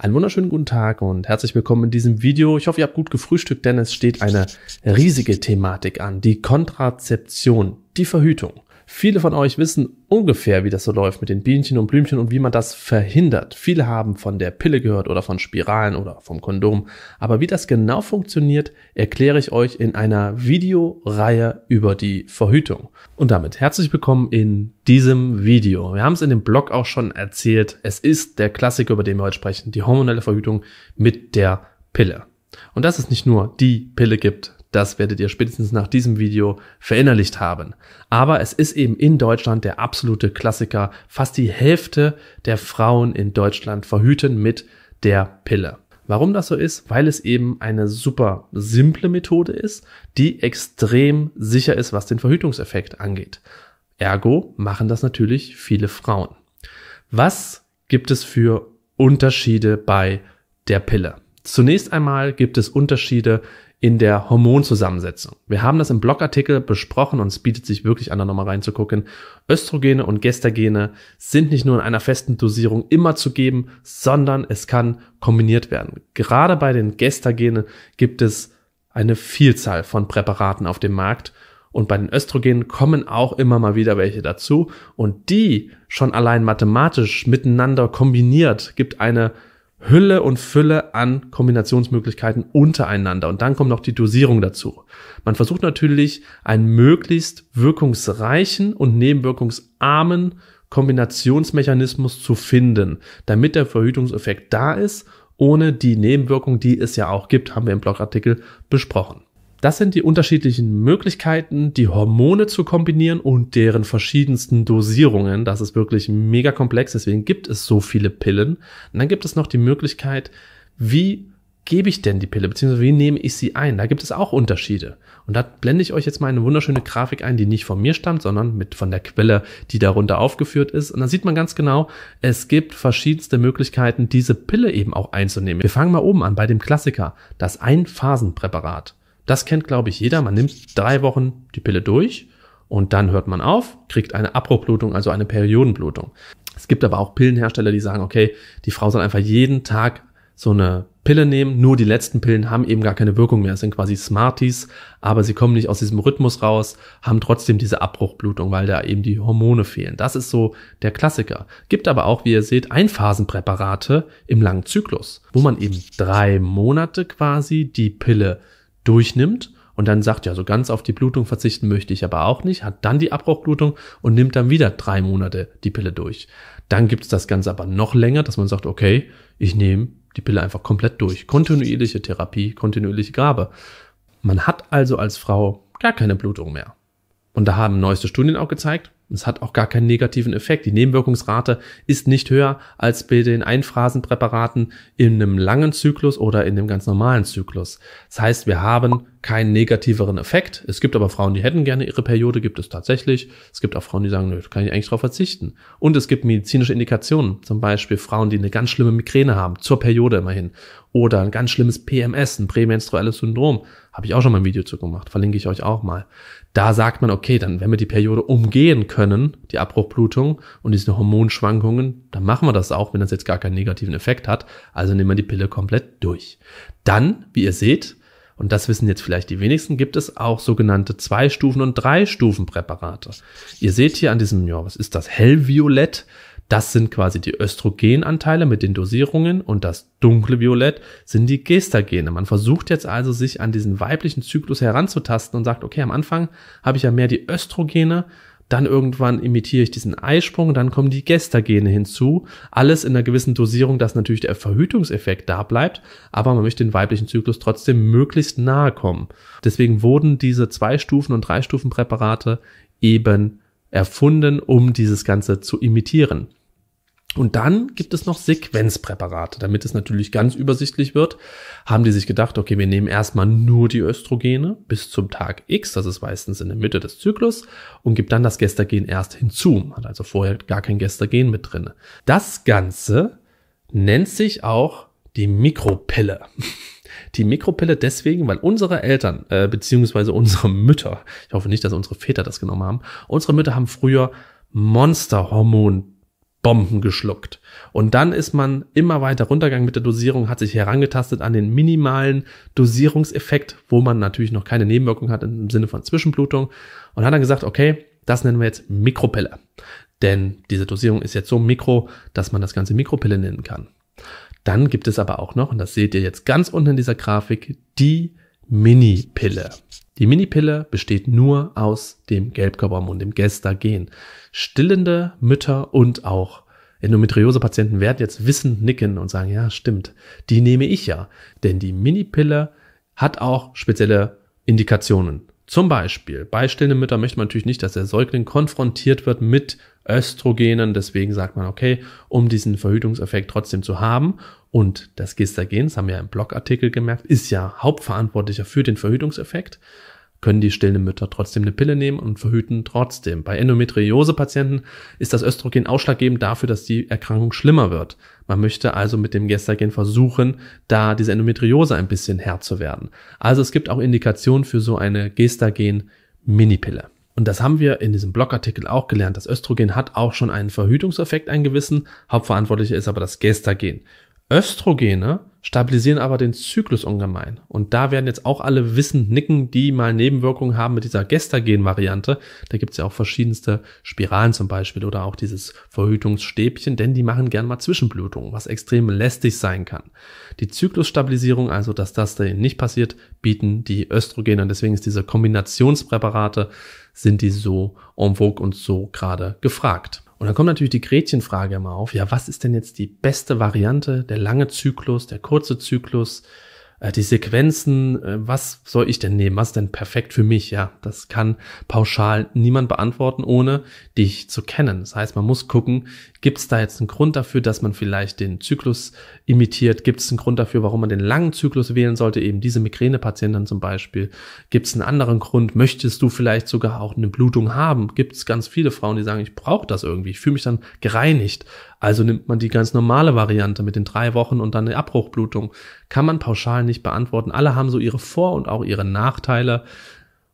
Einen wunderschönen guten Tag und herzlich willkommen in diesem Video. Ich hoffe, ihr habt gut gefrühstückt, denn es steht eine riesige Thematik an. Die Kontrazeption, die Verhütung. Viele von euch wissen ungefähr, wie das so läuft mit den Bienchen und Blümchen und wie man das verhindert. Viele haben von der Pille gehört oder von Spiralen oder vom Kondom. Aber wie das genau funktioniert, erkläre ich euch in einer Videoreihe über die Verhütung. Und damit herzlich willkommen in diesem Video. Wir haben es in dem Blog auch schon erzählt. Es ist der Klassiker, über den wir heute sprechen, die hormonelle Verhütung mit der Pille. Und dass es nicht nur die Pille gibt, das werdet ihr spätestens nach diesem Video verinnerlicht haben. Aber es ist eben in Deutschland der absolute Klassiker. Fast die Hälfte der Frauen in Deutschland verhüten mit der Pille. Warum das so ist? Weil es eben eine super simple Methode ist, die extrem sicher ist, was den Verhütungseffekt angeht. Ergo machen das natürlich viele Frauen. Was gibt es für Unterschiede bei der Pille? Zunächst einmal gibt es Unterschiede in der Hormonzusammensetzung. Wir haben das im Blogartikel besprochen und es bietet sich wirklich an, da nochmal reinzugucken. Östrogene und Gestagene sind nicht nur in einer festen Dosierung immer zu geben, sondern es kann kombiniert werden. Gerade bei den Gestagenen gibt es eine Vielzahl von Präparaten auf dem Markt und bei den Östrogenen kommen auch immer mal wieder welche dazu und die schon allein mathematisch miteinander kombiniert gibt eine Hülle und Fülle an Kombinationsmöglichkeiten untereinander. Und dann kommt noch die Dosierung dazu. Man versucht natürlich einen möglichst wirkungsreichen und nebenwirkungsarmen Kombinationsmechanismus zu finden, damit der Verhütungseffekt da ist, ohne die Nebenwirkung, die es ja auch gibt, haben wir im Blogartikel besprochen. Das sind die unterschiedlichen Möglichkeiten, die Hormone zu kombinieren und deren verschiedensten Dosierungen. Das ist wirklich mega komplex, deswegen gibt es so viele Pillen. Und dann gibt es noch die Möglichkeit, wie gebe ich denn die Pille, beziehungsweise wie nehme ich sie ein? Da gibt es auch Unterschiede. Und da blende ich euch jetzt mal eine wunderschöne Grafik ein, die nicht von mir stammt, sondern mit von der Quelle, die darunter aufgeführt ist. Und da sieht man ganz genau, es gibt verschiedenste Möglichkeiten, diese Pille eben auch einzunehmen. Wir fangen mal oben an bei dem Klassiker, das Einphasenpräparat. Das kennt, glaube ich, jeder. Man nimmt drei Wochen die Pille durch und dann hört man auf, kriegt eine Abbruchblutung, also eine Periodenblutung. Es gibt aber auch Pillenhersteller, die sagen, okay, die Frau soll einfach jeden Tag so eine Pille nehmen. Nur die letzten Pillen haben eben gar keine Wirkung mehr. sind quasi Smarties, aber sie kommen nicht aus diesem Rhythmus raus, haben trotzdem diese Abbruchblutung, weil da eben die Hormone fehlen. Das ist so der Klassiker. Gibt aber auch, wie ihr seht, Einphasenpräparate im langen Zyklus, wo man eben drei Monate quasi die Pille durchnimmt und dann sagt, ja, so ganz auf die Blutung verzichten möchte ich aber auch nicht, hat dann die Abbruchblutung und nimmt dann wieder drei Monate die Pille durch. Dann gibt es das Ganze aber noch länger, dass man sagt, okay, ich nehme die Pille einfach komplett durch. Kontinuierliche Therapie, kontinuierliche Gabe. Man hat also als Frau gar keine Blutung mehr. Und da haben neueste Studien auch gezeigt, es hat auch gar keinen negativen Effekt. Die Nebenwirkungsrate ist nicht höher als bei den Einphasenpräparaten in einem langen Zyklus oder in dem ganz normalen Zyklus. Das heißt, wir haben keinen negativeren Effekt. Es gibt aber Frauen, die hätten gerne ihre Periode, gibt es tatsächlich. Es gibt auch Frauen, die sagen, nö, kann ich eigentlich darauf verzichten. Und es gibt medizinische Indikationen, zum Beispiel Frauen, die eine ganz schlimme Migräne haben, zur Periode immerhin. Oder ein ganz schlimmes PMS, ein prämenstruelles Syndrom. Habe ich auch schon mal ein Video zu gemacht, verlinke ich euch auch mal. Da sagt man, okay, dann wenn wir die Periode umgehen können, die Abbruchblutung und diese Hormonschwankungen, dann machen wir das auch, wenn das jetzt gar keinen negativen Effekt hat. Also nehmen wir die Pille komplett durch. Dann, wie ihr seht, und das wissen jetzt vielleicht die wenigsten, gibt es auch sogenannte Zwei-Stufen- und Drei-Stufen-Präparate. Ihr seht hier an diesem, ja, was ist das, hellviolett, das sind quasi die Östrogenanteile mit den Dosierungen und das dunkle Violett sind die Gestagene. Man versucht jetzt also, sich an diesen weiblichen Zyklus heranzutasten und sagt, okay, am Anfang habe ich ja mehr die Östrogene, dann irgendwann imitiere ich diesen Eisprung, dann kommen die Gestagene hinzu. Alles in einer gewissen Dosierung, dass natürlich der Verhütungseffekt da bleibt, aber man möchte den weiblichen Zyklus trotzdem möglichst nahe kommen. Deswegen wurden diese zwei Stufen und drei Stufen Präparate eben erfunden, um dieses Ganze zu imitieren. Und dann gibt es noch Sequenzpräparate. Damit es natürlich ganz übersichtlich wird, haben die sich gedacht, okay, wir nehmen erstmal nur die Östrogene bis zum Tag X, das ist meistens in der Mitte des Zyklus, und gibt dann das Gestagen erst hinzu. Hat also vorher gar kein Gestagen mit drin. Das Ganze nennt sich auch die Mikropille. Die Mikropille deswegen, weil unsere Eltern, äh, beziehungsweise unsere Mütter, ich hoffe nicht, dass unsere Väter das genommen haben, unsere Mütter haben früher Monsterhormon Bomben geschluckt. Und dann ist man immer weiter runtergegangen mit der Dosierung, hat sich herangetastet an den minimalen Dosierungseffekt, wo man natürlich noch keine Nebenwirkung hat im Sinne von Zwischenblutung und hat dann gesagt, okay, das nennen wir jetzt Mikropille. Denn diese Dosierung ist jetzt so mikro, dass man das Ganze Mikropille nennen kann. Dann gibt es aber auch noch, und das seht ihr jetzt ganz unten in dieser Grafik, die Mini-Pille. Die Minipille besteht nur aus dem Gelbkörperhormon, dem Gestagen. Stillende Mütter und auch Endometriose-Patienten werden jetzt wissend nicken und sagen, ja, stimmt, die nehme ich ja. Denn die Minipille hat auch spezielle Indikationen. Zum Beispiel, bei stillen Müttern möchte man natürlich nicht, dass der Säugling konfrontiert wird mit Östrogenen. Deswegen sagt man, okay, um diesen Verhütungseffekt trotzdem zu haben. Und das Gestagen, das haben wir ja im Blogartikel gemerkt, ist ja Hauptverantwortlicher für den Verhütungseffekt können die stillenden Mütter trotzdem eine Pille nehmen und verhüten trotzdem. Bei Endometriose-Patienten ist das Östrogen ausschlaggebend dafür, dass die Erkrankung schlimmer wird. Man möchte also mit dem Gestagen versuchen, da diese Endometriose ein bisschen Herr zu werden. Also es gibt auch Indikationen für so eine Gestagen-Minipille. Und das haben wir in diesem Blogartikel auch gelernt. Das Östrogen hat auch schon einen Verhütungseffekt, einen gewissen. Hauptverantwortlicher ist aber das Gestagen. Östrogene stabilisieren aber den Zyklus ungemein. Und da werden jetzt auch alle wissend nicken, die mal Nebenwirkungen haben mit dieser Gestagen-Variante. Da gibt's ja auch verschiedenste Spiralen zum Beispiel oder auch dieses Verhütungsstäbchen, denn die machen gern mal Zwischenblutungen, was extrem lästig sein kann. Die Zyklusstabilisierung, also dass das da nicht passiert, bieten die Östrogene. Und deswegen ist diese Kombinationspräparate, sind die so en vogue und so gerade gefragt. Und dann kommt natürlich die Gretchenfrage immer auf. Ja, was ist denn jetzt die beste Variante? Der lange Zyklus, der kurze Zyklus? Äh, die Sequenzen, äh, was soll ich denn nehmen, was ist denn perfekt für mich? Ja, das kann pauschal niemand beantworten, ohne dich zu kennen. Das heißt, man muss gucken, gibt es da jetzt einen Grund dafür, dass man vielleicht den Zyklus imitiert? Gibt es einen Grund dafür, warum man den langen Zyklus wählen sollte? Eben diese Migränepatienten zum Beispiel. Gibt es einen anderen Grund? Möchtest du vielleicht sogar auch eine Blutung haben? Gibt es ganz viele Frauen, die sagen, ich brauche das irgendwie, ich fühle mich dann gereinigt. Also nimmt man die ganz normale Variante mit den drei Wochen und dann eine Abbruchblutung. Kann man pauschal nicht beantworten. Alle haben so ihre Vor- und auch ihre Nachteile.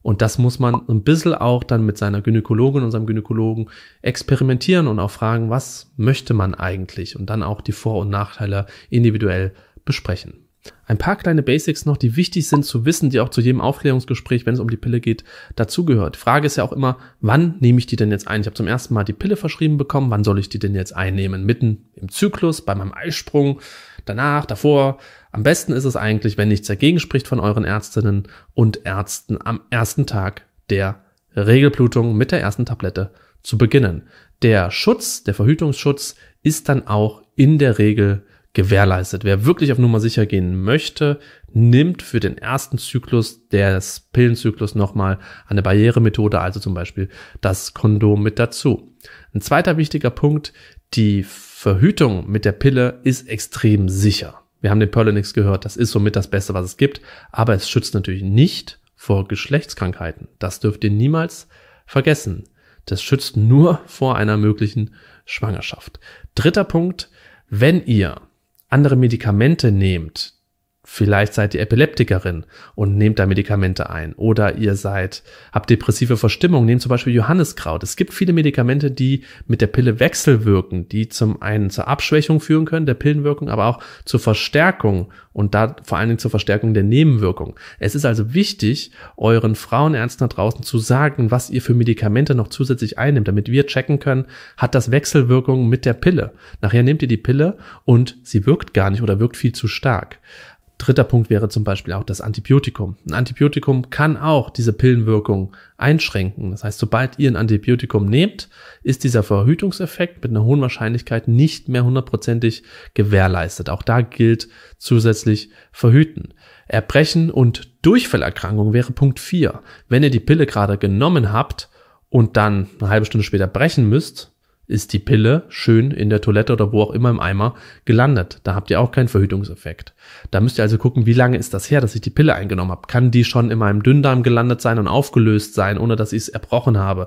Und das muss man ein bisschen auch dann mit seiner Gynäkologin und seinem Gynäkologen experimentieren und auch fragen, was möchte man eigentlich? Und dann auch die Vor- und Nachteile individuell besprechen ein paar kleine Basics noch, die wichtig sind zu wissen, die auch zu jedem Aufklärungsgespräch, wenn es um die Pille geht, dazugehört. Die Frage ist ja auch immer, wann nehme ich die denn jetzt ein? Ich habe zum ersten Mal die Pille verschrieben bekommen, wann soll ich die denn jetzt einnehmen? Mitten im Zyklus, bei meinem Eisprung, danach, davor. Am besten ist es eigentlich, wenn nichts dagegen spricht von euren Ärztinnen und Ärzten am ersten Tag der Regelblutung mit der ersten Tablette zu beginnen. Der Schutz, der Verhütungsschutz ist dann auch in der Regel gewährleistet. Wer wirklich auf Nummer sicher gehen möchte, nimmt für den ersten Zyklus des Pillenzyklus nochmal eine Barrieremethode, also zum Beispiel das Kondom mit dazu. Ein zweiter wichtiger Punkt, die Verhütung mit der Pille ist extrem sicher. Wir haben den Perlinix gehört, das ist somit das Beste, was es gibt, aber es schützt natürlich nicht vor Geschlechtskrankheiten. Das dürft ihr niemals vergessen. Das schützt nur vor einer möglichen Schwangerschaft. Dritter Punkt, wenn ihr andere Medikamente nehmt, Vielleicht seid ihr Epileptikerin und nehmt da Medikamente ein. Oder ihr seid, habt depressive Verstimmung, nehmt zum Beispiel Johanniskraut. Es gibt viele Medikamente, die mit der Pille wechselwirken, die zum einen zur Abschwächung führen können, der Pillenwirkung, aber auch zur Verstärkung und da vor allen Dingen zur Verstärkung der Nebenwirkung. Es ist also wichtig, euren Frauenärzten da draußen zu sagen, was ihr für Medikamente noch zusätzlich einnimmt, damit wir checken können, hat das Wechselwirkung mit der Pille. Nachher nehmt ihr die Pille und sie wirkt gar nicht oder wirkt viel zu stark. Dritter Punkt wäre zum Beispiel auch das Antibiotikum. Ein Antibiotikum kann auch diese Pillenwirkung einschränken. Das heißt, sobald ihr ein Antibiotikum nehmt, ist dieser Verhütungseffekt mit einer hohen Wahrscheinlichkeit nicht mehr hundertprozentig gewährleistet. Auch da gilt zusätzlich Verhüten. Erbrechen und Durchfallerkrankung wäre Punkt 4. Wenn ihr die Pille gerade genommen habt und dann eine halbe Stunde später brechen müsst, ist die Pille schön in der Toilette oder wo auch immer im Eimer gelandet. Da habt ihr auch keinen Verhütungseffekt. Da müsst ihr also gucken, wie lange ist das her, dass ich die Pille eingenommen habe. Kann die schon in meinem Dünndarm gelandet sein und aufgelöst sein, ohne dass ich es erbrochen habe?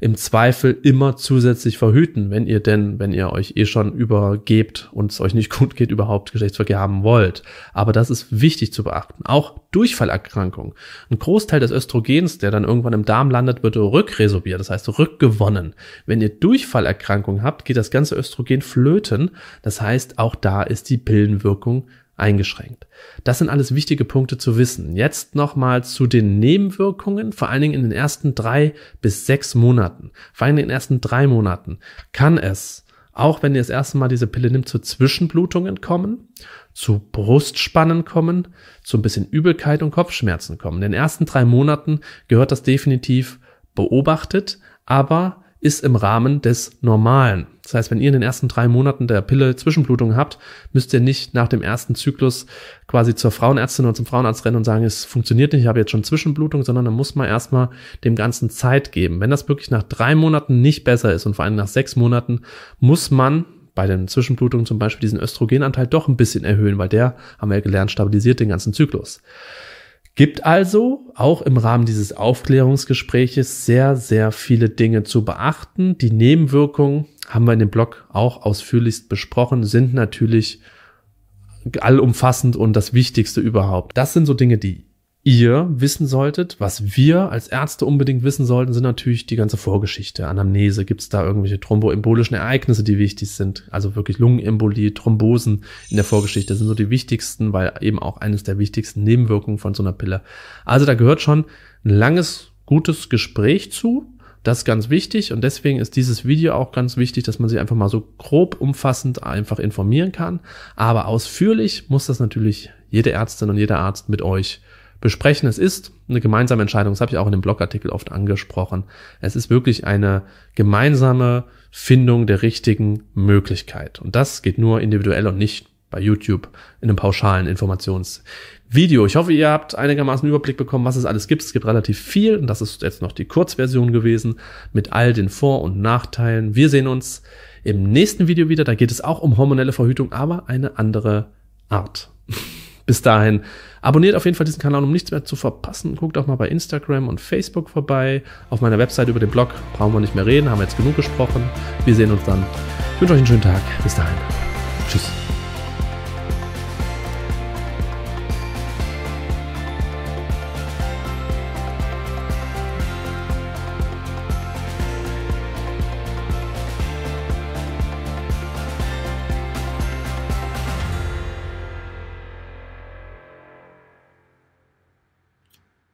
im Zweifel immer zusätzlich verhüten, wenn ihr denn, wenn ihr euch eh schon übergebt und es euch nicht gut geht, überhaupt Geschlechtsverkehr haben wollt. Aber das ist wichtig zu beachten. Auch Durchfallerkrankungen. Ein Großteil des Östrogens, der dann irgendwann im Darm landet, wird rückresorbiert, das heißt rückgewonnen. Wenn ihr Durchfallerkrankungen habt, geht das ganze Östrogen flöten. Das heißt, auch da ist die Pillenwirkung eingeschränkt. Das sind alles wichtige Punkte zu wissen. Jetzt nochmal zu den Nebenwirkungen, vor allen Dingen in den ersten drei bis sechs Monaten. Vor allen Dingen in den ersten drei Monaten kann es, auch wenn ihr das erste Mal diese Pille nimmt, zu Zwischenblutungen kommen, zu Brustspannen kommen, zu ein bisschen Übelkeit und Kopfschmerzen kommen. In den ersten drei Monaten gehört das definitiv beobachtet, aber ist im Rahmen des Normalen. Das heißt, wenn ihr in den ersten drei Monaten der Pille Zwischenblutung habt, müsst ihr nicht nach dem ersten Zyklus quasi zur Frauenärztin oder zum Frauenarzt rennen und sagen, es funktioniert nicht, ich habe jetzt schon Zwischenblutung, sondern dann muss man erstmal dem Ganzen Zeit geben. Wenn das wirklich nach drei Monaten nicht besser ist und vor allem nach sechs Monaten, muss man bei den Zwischenblutungen zum Beispiel diesen Östrogenanteil doch ein bisschen erhöhen, weil der, haben wir gelernt, stabilisiert den ganzen Zyklus. Gibt also auch im Rahmen dieses Aufklärungsgespräches sehr, sehr viele Dinge zu beachten. Die Nebenwirkungen haben wir in dem Blog auch ausführlichst besprochen, sind natürlich allumfassend und das Wichtigste überhaupt. Das sind so Dinge, die ihr wissen solltet. Was wir als Ärzte unbedingt wissen sollten, sind natürlich die ganze Vorgeschichte. Anamnese, gibt es da irgendwelche thromboembolischen Ereignisse, die wichtig sind? Also wirklich Lungenembolie, Thrombosen in der Vorgeschichte sind so die wichtigsten, weil eben auch eines der wichtigsten Nebenwirkungen von so einer Pille. Also da gehört schon ein langes, gutes Gespräch zu, das ist ganz wichtig und deswegen ist dieses Video auch ganz wichtig, dass man sich einfach mal so grob umfassend einfach informieren kann. Aber ausführlich muss das natürlich jede Ärztin und jeder Arzt mit euch besprechen. Es ist eine gemeinsame Entscheidung, das habe ich auch in dem Blogartikel oft angesprochen. Es ist wirklich eine gemeinsame Findung der richtigen Möglichkeit. Und das geht nur individuell und nicht bei YouTube in einem pauschalen Informationsvideo. Ich hoffe, ihr habt einigermaßen Überblick bekommen, was es alles gibt. Es gibt relativ viel und das ist jetzt noch die Kurzversion gewesen mit all den Vor- und Nachteilen. Wir sehen uns im nächsten Video wieder. Da geht es auch um hormonelle Verhütung, aber eine andere Art. Bis dahin, abonniert auf jeden Fall diesen Kanal, um nichts mehr zu verpassen. Guckt auch mal bei Instagram und Facebook vorbei. Auf meiner Website über den Blog brauchen wir nicht mehr reden, haben wir jetzt genug gesprochen. Wir sehen uns dann. Ich wünsche euch einen schönen Tag. Bis dahin. Tschüss.